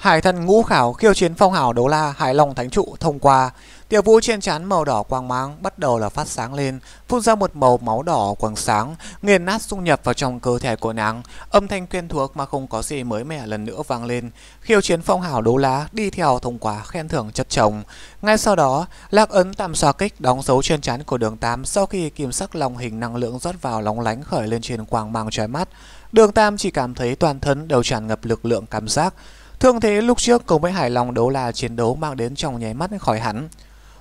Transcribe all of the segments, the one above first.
Hải thần ngũ khảo khiêu chiến phong hào đấu la Hải Long Thánh Trụ thông qua. Tiểu vũ trên trán màu đỏ quang mang bắt đầu là phát sáng lên, phun ra một màu máu đỏ quang sáng, nghiền nát dung nhập vào trong cơ thể của nàng. Âm thanh quen thuộc mà không có gì mới mẻ lần nữa vang lên. Khiêu chiến phong hào đấu lá đi theo thông qua khen thưởng chất chồng. Ngay sau đó, lạc ấn tạm xoa kích đóng dấu trên trán của đường Tam sau khi kim sắc lòng hình năng lượng rót vào lóng lánh khởi lên trên quang mang trái mắt. Đường Tam chỉ cảm thấy toàn thân đều tràn ngập lực lượng cảm giác. Thương thế lúc trước cùng với Hải lòng đấu là chiến đấu mang đến trong nháy mắt khỏi hắn.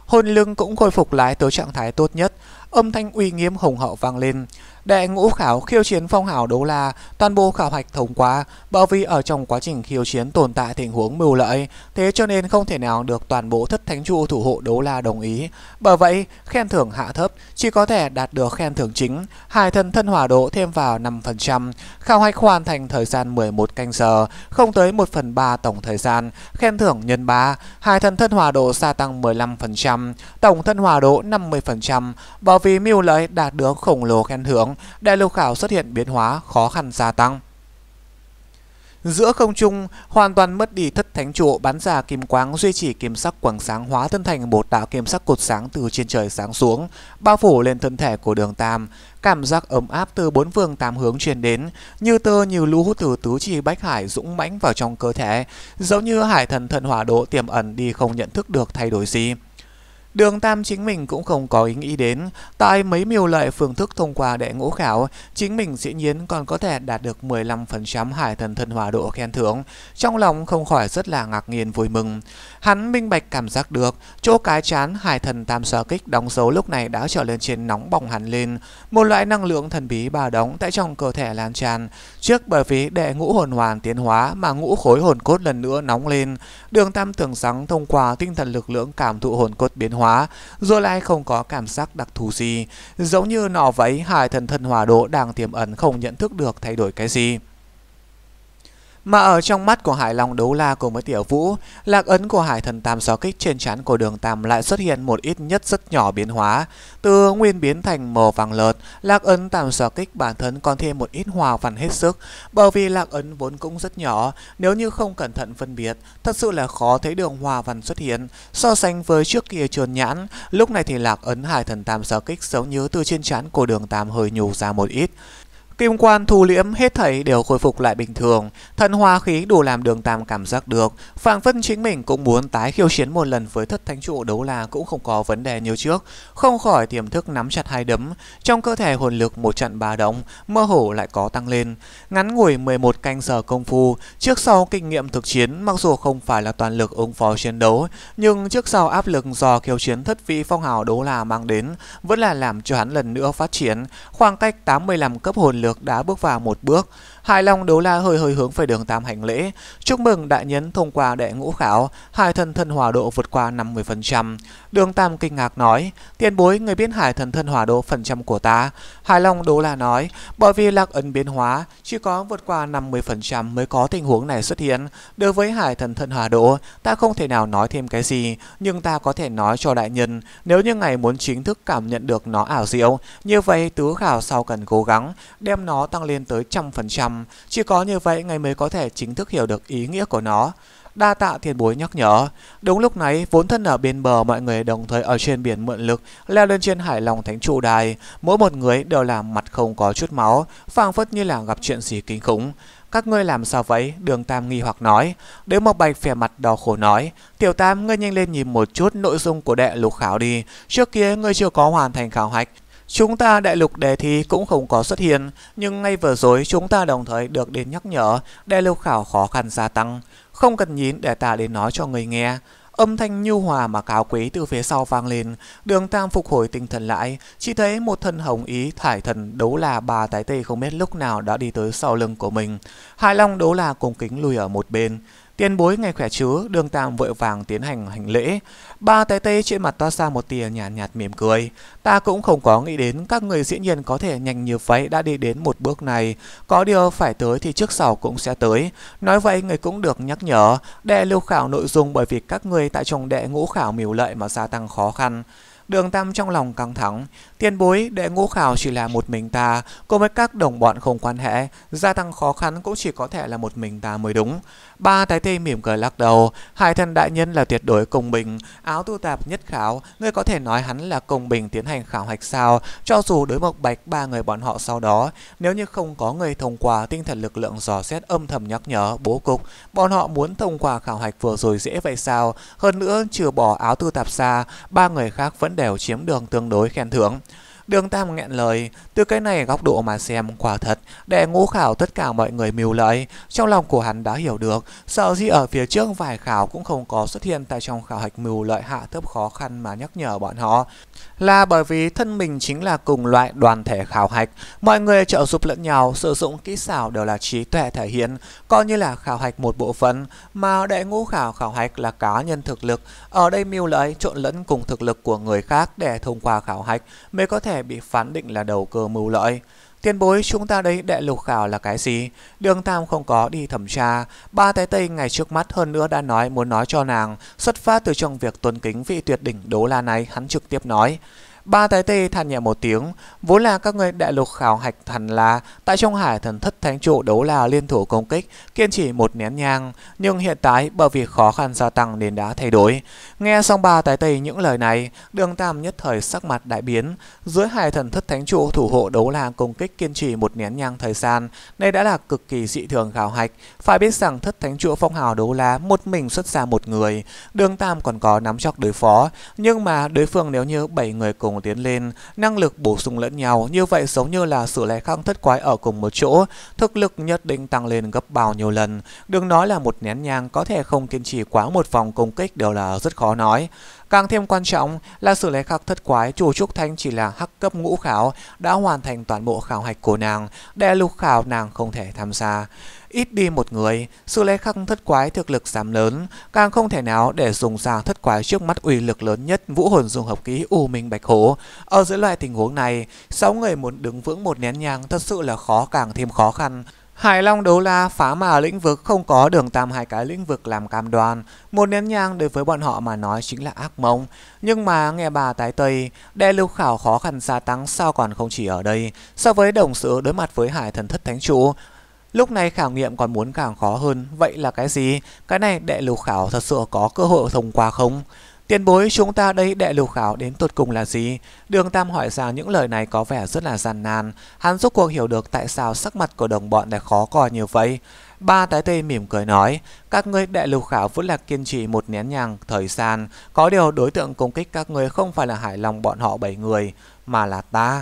Hồn lưng cũng khôi phục lại tới trạng thái tốt nhất, âm thanh uy nghiêm hùng hậu vang lên. Đệ ngũ khảo khiêu chiến phong hảo đấu la toàn bộ khảo hạch thông qua, bởi vì ở trong quá trình khiêu chiến tồn tại tình huống mưu lợi, thế cho nên không thể nào được toàn bộ thất thánh trụ thủ hộ đấu la đồng ý. Bởi vậy, khen thưởng hạ thấp chỉ có thể đạt được khen thưởng chính, hai thân thân hỏa độ thêm vào 5%, khảo hạch hoàn thành thời gian 11 canh giờ, không tới 1 phần 3 tổng thời gian, khen thưởng nhân 3, hai thân thân hòa độ gia tăng 15%, tổng thân hòa độ 50%, bởi vì mưu lợi đạt được khổng lồ khen thưởng đại lục khảo xuất hiện biến hóa khó khăn gia tăng. Giữa không trung, hoàn toàn mất đi thất thánh trụ bắn ra kim quáng duy trì kim sắc quầng sáng hóa thân thành một đạo kim sắc cột sáng từ trên trời sáng xuống, bao phủ lên thân thể của đường Tam. Cảm giác ấm áp từ bốn phương tám hướng truyền đến, như tơ như lũ từ tứ chi bách hải dũng mãnh vào trong cơ thể, giống như hải thần thần hỏa độ tiềm ẩn đi không nhận thức được thay đổi gì. Đường Tam chính mình cũng không có ý nghĩ đến, tại mấy miêu lệ phương thức thông qua để ngũ khảo, chính mình dĩ nhiên còn có thể đạt được 15% hải thần thần hòa độ khen thưởng, trong lòng không khỏi rất là ngạc nhiên vui mừng. Hắn minh bạch cảm giác được, chỗ cái chán hải thần tam sở kích đóng dấu lúc này đã trở lên trên nóng bỏng hẳn lên, một loại năng lượng thần bí bà đóng tại trong cơ thể lan tràn, trước bởi vì đệ ngũ hồn hoàn tiến hóa mà ngũ khối hồn cốt lần nữa nóng lên, đường Tam tưởng rằng thông qua tinh thần lực lượng cảm thụ hồn cốt biến hóa hóa, rồi lại không có cảm giác đặc thù gì, giống như nọ vấy, hai thần thân hòa độ đang tiềm ẩn không nhận thức được thay đổi cái gì. Mà ở trong mắt của Hải Long đấu la cùng với Tiểu Vũ, lạc ấn của Hải Thần Tam gió kích trên trán của đường Tam lại xuất hiện một ít nhất rất nhỏ biến hóa. Từ nguyên biến thành màu vàng lợt, lạc ấn Tam gió kích bản thân còn thêm một ít hòa văn hết sức. Bởi vì lạc ấn vốn cũng rất nhỏ, nếu như không cẩn thận phân biệt, thật sự là khó thấy đường hòa văn xuất hiện. So sánh với trước kia trồn nhãn, lúc này thì lạc ấn Hải Thần Tam gió kích giống như từ trên trán của đường Tam hơi nhù ra một ít. Kim quan thu liễm hết thảy đều khôi phục lại bình thường, thần hoa khí đủ làm đường tam cảm giác được, phảng phân chính mình cũng muốn tái khiêu chiến một lần với thất thánh trụ đấu la cũng không có vấn đề như trước, không khỏi tiềm thức nắm chặt hai đấm, trong cơ thể hồn lực một trận ba động, mơ hồ lại có tăng lên. Ngắn ngủi 11 canh giờ công phu, trước sau kinh nghiệm thực chiến mặc dù không phải là toàn lực ứng phó chiến đấu, nhưng trước sau áp lực do khiêu chiến thất vị phong hào đấu la mang đến vẫn là làm cho hắn lần nữa phát triển, khoảng cách 85 cấp hồn lực được đã bước vào một bước Hải Long Đấu La hơi hơi hướng về đường Tam hành lễ. Chúc mừng đại nhân thông qua đệ ngũ khảo, Hải Thần Thân Hòa Độ vượt qua 50%. Đường Tam kinh ngạc nói, tiền bối người biết Hải Thần Thân Hòa Độ phần trăm của ta. Hải Long Đấu La nói, bởi vì lạc ấn biến hóa, chỉ có vượt qua 50% mới có tình huống này xuất hiện. Đối với Hải Thần Thân Hòa Độ, ta không thể nào nói thêm cái gì, nhưng ta có thể nói cho đại nhân, nếu như ngài muốn chính thức cảm nhận được nó ảo diệu, như vậy tứ khảo sau cần cố gắng đem nó tăng lên tới trăm phần trăm năm, chỉ có như vậy ngài mới có thể chính thức hiểu được ý nghĩa của nó. Đa tạ tiền bối nhắc nhở. Đúng lúc này, vốn thân ở bên bờ mọi người đồng thời ở trên biển mượn lực, leo lên trên hải lòng thánh trụ đài. Mỗi một người đều làm mặt không có chút máu, phảng phất như là gặp chuyện gì kinh khủng. Các ngươi làm sao vậy? Đường Tam nghi hoặc nói. Đế Mộc Bạch vẻ mặt đỏ khổ nói. Tiểu Tam, ngươi nhanh lên nhìn một chút nội dung của đệ lục khảo đi. Trước kia ngươi chưa có hoàn thành khảo hạch, Chúng ta đại lục đề thi cũng không có xuất hiện, nhưng ngay vừa rồi chúng ta đồng thời được đến nhắc nhở đề lưu khảo khó khăn gia tăng. Không cần nhìn để ta đến nói cho người nghe. Âm thanh nhu hòa mà cao quý từ phía sau vang lên, đường tam phục hồi tinh thần lại, chỉ thấy một thân hồng ý thải thần đấu là bà tái tê không biết lúc nào đã đi tới sau lưng của mình. Hai long đấu là cùng kính lùi ở một bên. Tiền bối ngày khỏe chứ, đường tam vội vàng tiến hành hành lễ. Ba tay tê trên mặt toa xa một tia nhàn nhạt, nhạt mỉm cười. Ta cũng không có nghĩ đến các người diễn nhiên có thể nhanh như vậy đã đi đến một bước này. Có điều phải tới thì trước sau cũng sẽ tới. Nói vậy người cũng được nhắc nhở, đệ lưu khảo nội dung bởi vì các người tại trong đệ ngũ khảo mỉu lợi mà gia tăng khó khăn. Đường Tam trong lòng căng thẳng, tiền bối đệ ngũ khảo chỉ là một mình ta, cùng với các đồng bọn không quan hệ, gia tăng khó khăn cũng chỉ có thể là một mình ta mới đúng. Ba thái thê mỉm cười lắc đầu, hai thân đại nhân là tuyệt đối công bình, áo tu tạp nhất khảo, người có thể nói hắn là công bình tiến hành khảo hạch sao, cho dù đối mộc bạch ba người bọn họ sau đó, nếu như không có người thông qua tinh thần lực lượng dò xét âm thầm nhắc nhở bố cục, bọn họ muốn thông qua khảo hạch vừa rồi dễ vậy sao, hơn nữa trừ bỏ áo tu tạp xa, ba người khác vẫn đều chiếm đường tương đối khen thưởng. Đường Tam nghẹn lời, từ cái này góc độ mà xem quả thật, để ngũ khảo tất cả mọi người mưu lợi, trong lòng của hắn đã hiểu được, sợ gì ở phía trước vài khảo cũng không có xuất hiện tại trong khảo hạch mưu lợi hạ thấp khó khăn mà nhắc nhở bọn họ, là bởi vì thân mình chính là cùng loại đoàn thể khảo hạch. Mọi người trợ giúp lẫn nhau, sử dụng kỹ xảo đều là trí tuệ thể hiện, coi như là khảo hạch một bộ phận, mà đệ ngũ khảo khảo hạch là cá nhân thực lực. Ở đây mưu lợi trộn lẫn cùng thực lực của người khác để thông qua khảo hạch mới có thể bị phán định là đầu cơ mưu lợi. Tiền bối chúng ta đấy đệ lục khảo là cái gì? Đường Tam không có đi thẩm tra. Ba thái tây ngày trước mắt hơn nữa đã nói muốn nói cho nàng. Xuất phát từ trong việc tuân kính vị tuyệt đỉnh đố la này hắn trực tiếp nói. Ba thái tê than nhẹ một tiếng, vốn là các người đại lục khảo hạch thần là tại trong hải thần thất thánh trụ đấu là liên thủ công kích, kiên trì một nén nhang, nhưng hiện tại bởi vì khó khăn gia tăng nên đã thay đổi. Nghe xong ba thái tê những lời này, đường tam nhất thời sắc mặt đại biến, dưới hải thần thất thánh trụ thủ hộ đấu là công kích kiên trì một nén nhang thời gian, đây đã là cực kỳ dị thường khảo hạch, phải biết rằng thất thánh trụ phong hào đấu lá một mình xuất ra một người, đường tam còn có nắm chắc đối phó, nhưng mà đối phương nếu như bảy người cùng cùng tiến lên, năng lực bổ sung lẫn nhau, như vậy giống như là sự lẻ khăng thất quái ở cùng một chỗ, thực lực nhất định tăng lên gấp bao nhiêu lần. Đừng nói là một nén nhang có thể không kiên trì quá một vòng công kích đều là rất khó nói. Càng thêm quan trọng là sự lý khắc thất quái chủ trúc thanh chỉ là hắc cấp ngũ khảo đã hoàn thành toàn bộ khảo hạch của nàng, để lục khảo nàng không thể tham gia. Ít đi một người, sự lễ khắc thất quái thực lực giảm lớn, càng không thể nào để dùng ra thất quái trước mắt uy lực lớn nhất vũ hồn dùng hợp ký U Minh Bạch Hổ. Ở dưới loại tình huống này, sáu người muốn đứng vững một nén nhang thật sự là khó càng thêm khó khăn. Hải Long đấu la phá mà lĩnh vực không có đường tam hai cái lĩnh vực làm cam đoan. Một nén nhang đối với bọn họ mà nói chính là ác mộng. Nhưng mà nghe bà tái tây, đệ lưu khảo khó khăn gia tăng sao còn không chỉ ở đây. So với đồng sự đối mặt với hải thần thất thánh chủ Lúc này khảo nghiệm còn muốn càng khó hơn, vậy là cái gì? Cái này đệ lưu khảo thật sự có cơ hội thông qua không? Tiền bối chúng ta đây đệ lục khảo đến tột cùng là gì? Đường Tam hỏi rằng những lời này có vẻ rất là gian nan. Hắn giúp cuộc hiểu được tại sao sắc mặt của đồng bọn lại khó coi như vậy. Ba tái tây mỉm cười nói, các ngươi đệ lục khảo vẫn là kiên trì một nén nhàng, thời gian. Có điều đối tượng công kích các ngươi không phải là hải lòng bọn họ bảy người, mà là ta.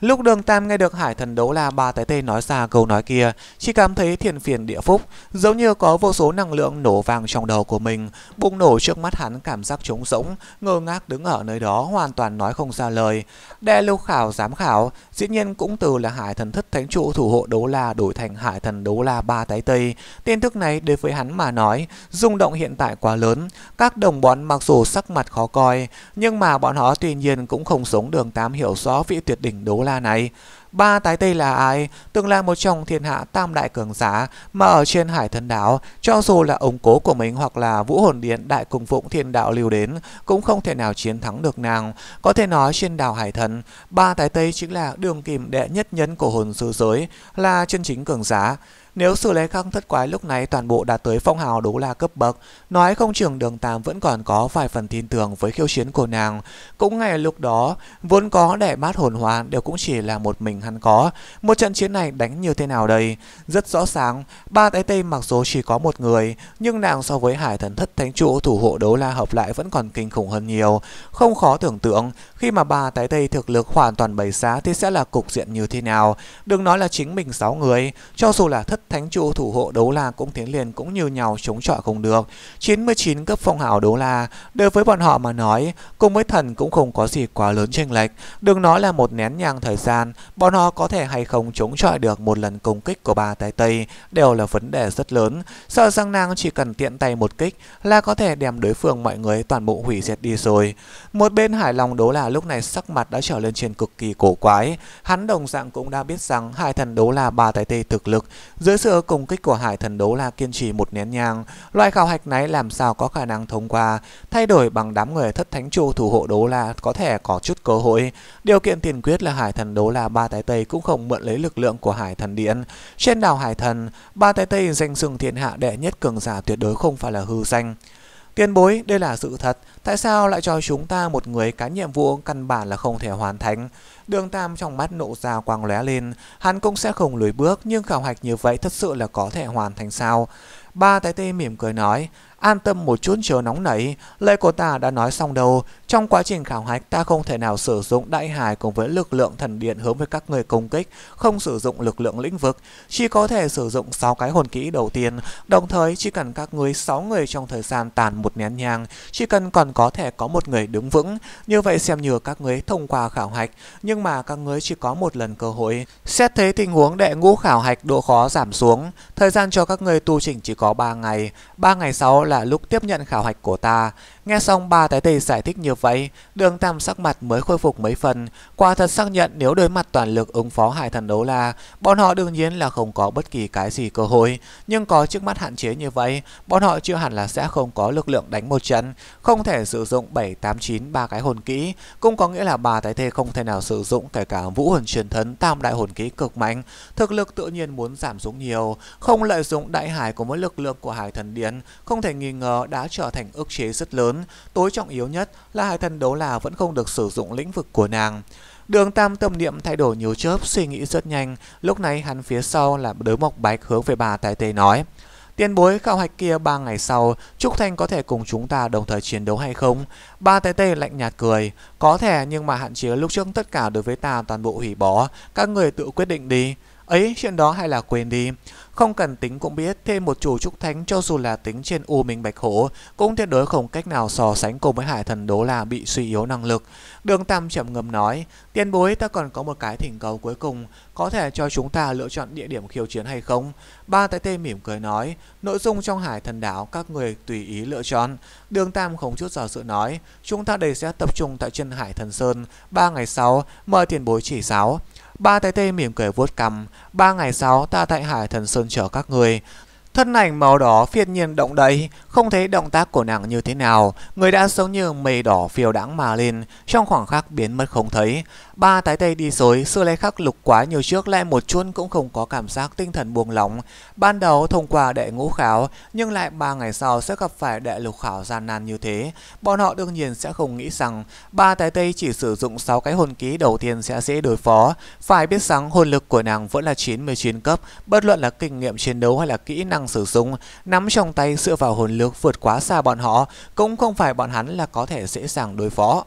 Lúc đường Tam nghe được Hải thần đấu la ba tái tên nói ra câu nói kia, chỉ cảm thấy thiền phiền địa phúc, giống như có vô số năng lượng nổ vàng trong đầu của mình, bùng nổ trước mắt hắn cảm giác trống rỗng, ngơ ngác đứng ở nơi đó hoàn toàn nói không ra lời. Đệ lưu khảo giám khảo, dĩ nhiên cũng từ là Hải thần thất thánh chủ thủ hộ đấu la đổi thành Hải thần đấu la ba tái tây. Tin tức này đối với hắn mà nói, rung động hiện tại quá lớn, các đồng bọn mặc dù sắc mặt khó coi, nhưng mà bọn họ tuy nhiên cũng không sống đường Tam hiểu rõ vị tuyệt đỉnh đấu la la này. Ba tái tây là ai? Từng là một trong thiên hạ tam đại cường giả mà ở trên hải thần đảo, cho dù là ông cố của mình hoặc là vũ hồn điện đại cùng phụng thiên đạo lưu đến, cũng không thể nào chiến thắng được nàng. Có thể nói trên đảo hải thần, ba tái tây chính là đường kìm đệ nhất nhân của hồn sư giới, là chân chính cường giả. Nếu xử lấy khắc thất quái lúc này toàn bộ đã tới phong hào đấu la cấp bậc, nói không trường đường tam vẫn còn có vài phần tin tưởng với khiêu chiến của nàng. Cũng ngay lúc đó, vốn có đẻ mát hồn hoàn đều cũng chỉ là một mình hắn có. Một trận chiến này đánh như thế nào đây? Rất rõ ràng, ba tay tây mặc dù chỉ có một người, nhưng nàng so với hải thần thất thánh chủ thủ hộ đấu la hợp lại vẫn còn kinh khủng hơn nhiều. Không khó tưởng tượng, khi mà bà tới Tây thực lực hoàn toàn bày xá thì sẽ là cục diện như thế nào? Đừng nói là chính mình sáu người, cho dù là thất thánh trụ thủ hộ đấu la cũng tiến liền cũng như nhau chống chọi không được. 99 cấp phong hào đấu la, đối với bọn họ mà nói, cùng với thần cũng không có gì quá lớn chênh lệch. Đừng nói là một nén nhang thời gian, bọn họ có thể hay không chống chọi được một lần công kích của bà tái tây đều là vấn đề rất lớn. Sợ rằng nàng chỉ cần tiện tay một kích là có thể đem đối phương mọi người toàn bộ hủy diệt đi rồi. Một bên hải Long đấu La lúc này sắc mặt đã trở lên trên cực kỳ cổ quái. Hắn đồng dạng cũng đã biết rằng hải thần đấu la ba tài tê thực lực. Dưới sự công kích của hải thần đấu la kiên trì một nén nhang, loại khảo hạch này làm sao có khả năng thông qua. Thay đổi bằng đám người thất thánh chu thủ hộ đấu la có thể có chút cơ hội. Điều kiện tiền quyết là hải thần đấu la ba tài tây cũng không mượn lấy lực lượng của hải thần điện. Trên đảo hải thần, ba tài tây danh sừng thiên hạ đệ nhất cường giả tuyệt đối không phải là hư danh. Tiền bối, đây là sự thật. Tại sao lại cho chúng ta một người cán nhiệm vụ căn bản là không thể hoàn thành? Đường Tam trong mắt nộ ra quang lóe lên. Hắn cũng sẽ không lùi bước, nhưng khảo hạch như vậy thật sự là có thể hoàn thành sao? Ba tái tê mỉm cười nói, An tâm một chút chiều nóng nảy, lời của ta đã nói xong đâu. Trong quá trình khảo hạch ta không thể nào sử dụng đại hải cùng với lực lượng thần điện hướng với các người công kích, không sử dụng lực lượng lĩnh vực. Chỉ có thể sử dụng 6 cái hồn kỹ đầu tiên, đồng thời chỉ cần các người 6 người trong thời gian tàn một nén nhang, chỉ cần còn có thể có một người đứng vững. Như vậy xem như các người thông qua khảo hạch, nhưng mà các người chỉ có một lần cơ hội. Xét thế tình huống đệ ngũ khảo hạch độ khó giảm xuống, thời gian cho các người tu chỉnh chỉ có 3 ngày. 3 ngày sau là lúc tiếp nhận khảo hạch của ta Nghe xong bà tái tề giải thích như vậy, đường tam sắc mặt mới khôi phục mấy phần, quả thật xác nhận nếu đối mặt toàn lực ứng phó hải thần đấu la, bọn họ đương nhiên là không có bất kỳ cái gì cơ hội, nhưng có trước mắt hạn chế như vậy, bọn họ chưa hẳn là sẽ không có lực lượng đánh một trận, không thể sử dụng 789 ba cái hồn kỹ, cũng có nghĩa là bà tái tề không thể nào sử dụng kể cả vũ hồn truyền thấn tam đại hồn kỹ cực mạnh, thực lực tự nhiên muốn giảm xuống nhiều, không lợi dụng đại hải của mỗi lực lượng của hải thần điện, không thể nghi ngờ đã trở thành ức chế rất lớn tối trọng yếu nhất là hai thân đấu là vẫn không được sử dụng lĩnh vực của nàng. Đường Tam tâm niệm thay đổi nhiều chớp, suy nghĩ rất nhanh, lúc này hắn phía sau là đới mộc bạch hướng về bà tài tề nói. tiên bối khảo hạch kia ba ngày sau, Trúc Thanh có thể cùng chúng ta đồng thời chiến đấu hay không? Ba tay tê lạnh nhạt cười, có thể nhưng mà hạn chế lúc trước tất cả đối với ta toàn bộ hủy bỏ, các người tự quyết định đi. Ấy, chuyện đó hay là quên đi. Không cần tính cũng biết, thêm một chủ trúc thánh cho dù là tính trên u minh bạch hổ, cũng tuyệt đối không cách nào so sánh cùng với hải thần đố là bị suy yếu năng lực. Đường Tam chậm ngầm nói, tiền bối ta còn có một cái thỉnh cầu cuối cùng, có thể cho chúng ta lựa chọn địa điểm khiêu chiến hay không? Ba tay tê mỉm cười nói, nội dung trong hải thần đảo các người tùy ý lựa chọn. Đường Tam không chút giờ sự nói, chúng ta đây sẽ tập trung tại chân hải thần sơn, ba ngày sau, mời tiền bối chỉ giáo. Ba tay tê mỉm cười vuốt cằm, ba ngày sau ta tại Hải Thần Sơn chờ các người. Thân ảnh màu đỏ phiên nhiên động đậy, không thấy động tác của nàng như thế nào, người đã giống như mây đỏ phiêu đãng mà lên, trong khoảng khắc biến mất không thấy. Ba tái tây đi rồi, xưa lấy khắc lục quá nhiều trước lại một chút cũng không có cảm giác tinh thần buông lỏng. Ban đầu thông qua đệ ngũ khảo, nhưng lại ba ngày sau sẽ gặp phải đệ lục khảo gian nan như thế. Bọn họ đương nhiên sẽ không nghĩ rằng ba tái tây chỉ sử dụng 6 cái hồn ký đầu tiên sẽ dễ đối phó. Phải biết rằng hồn lực của nàng vẫn là 99 cấp, bất luận là kinh nghiệm chiến đấu hay là kỹ năng sử dụng, nắm trong tay dựa vào hồn lực vượt quá xa bọn họ, cũng không phải bọn hắn là có thể dễ dàng đối phó.